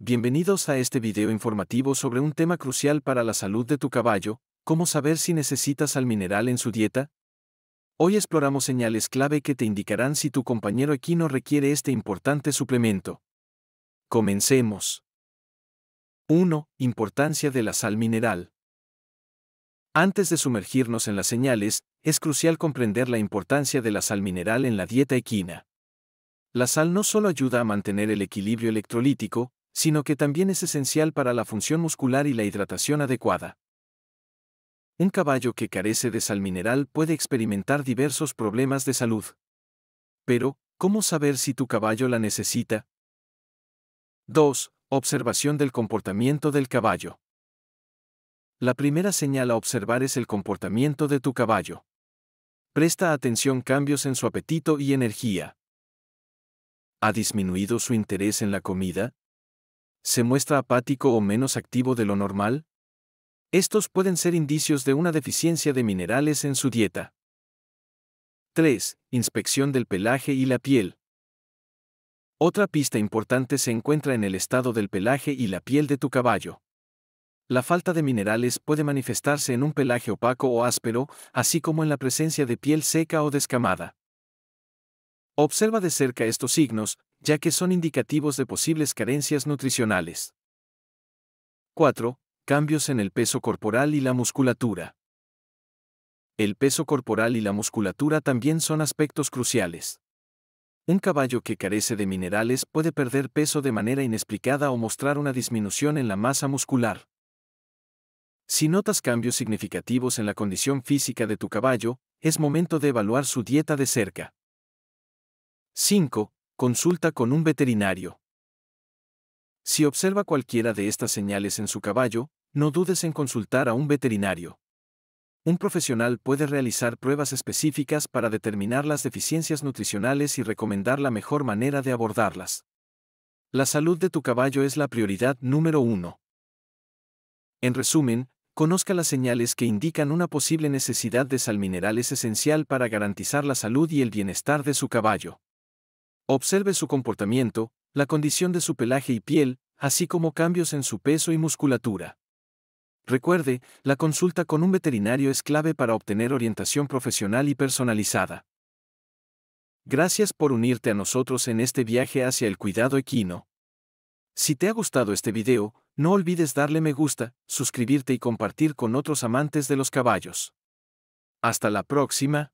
Bienvenidos a este video informativo sobre un tema crucial para la salud de tu caballo, cómo saber si necesitas sal mineral en su dieta. Hoy exploramos señales clave que te indicarán si tu compañero equino requiere este importante suplemento. Comencemos. 1. Importancia de la sal mineral. Antes de sumergirnos en las señales, es crucial comprender la importancia de la sal mineral en la dieta equina. La sal no solo ayuda a mantener el equilibrio electrolítico, sino que también es esencial para la función muscular y la hidratación adecuada. Un caballo que carece de sal mineral puede experimentar diversos problemas de salud. Pero, ¿cómo saber si tu caballo la necesita? 2. Observación del comportamiento del caballo. La primera señal a observar es el comportamiento de tu caballo. Presta atención cambios en su apetito y energía. ¿Ha disminuido su interés en la comida, se muestra apático o menos activo de lo normal? Estos pueden ser indicios de una deficiencia de minerales en su dieta. 3. Inspección del pelaje y la piel. Otra pista importante se encuentra en el estado del pelaje y la piel de tu caballo. La falta de minerales puede manifestarse en un pelaje opaco o áspero, así como en la presencia de piel seca o descamada. Observa de cerca estos signos, ya que son indicativos de posibles carencias nutricionales. 4. Cambios en el peso corporal y la musculatura. El peso corporal y la musculatura también son aspectos cruciales. Un caballo que carece de minerales puede perder peso de manera inexplicada o mostrar una disminución en la masa muscular. Si notas cambios significativos en la condición física de tu caballo, es momento de evaluar su dieta de cerca. 5 consulta con un veterinario. Si observa cualquiera de estas señales en su caballo, no dudes en consultar a un veterinario. Un profesional puede realizar pruebas específicas para determinar las deficiencias nutricionales y recomendar la mejor manera de abordarlas. La salud de tu caballo es la prioridad número uno. En resumen, conozca las señales que indican una posible necesidad de sal mineral es esencial para garantizar la salud y el bienestar de su caballo. Observe su comportamiento, la condición de su pelaje y piel, así como cambios en su peso y musculatura. Recuerde, la consulta con un veterinario es clave para obtener orientación profesional y personalizada. Gracias por unirte a nosotros en este viaje hacia el cuidado equino. Si te ha gustado este video, no olvides darle me gusta, suscribirte y compartir con otros amantes de los caballos. Hasta la próxima.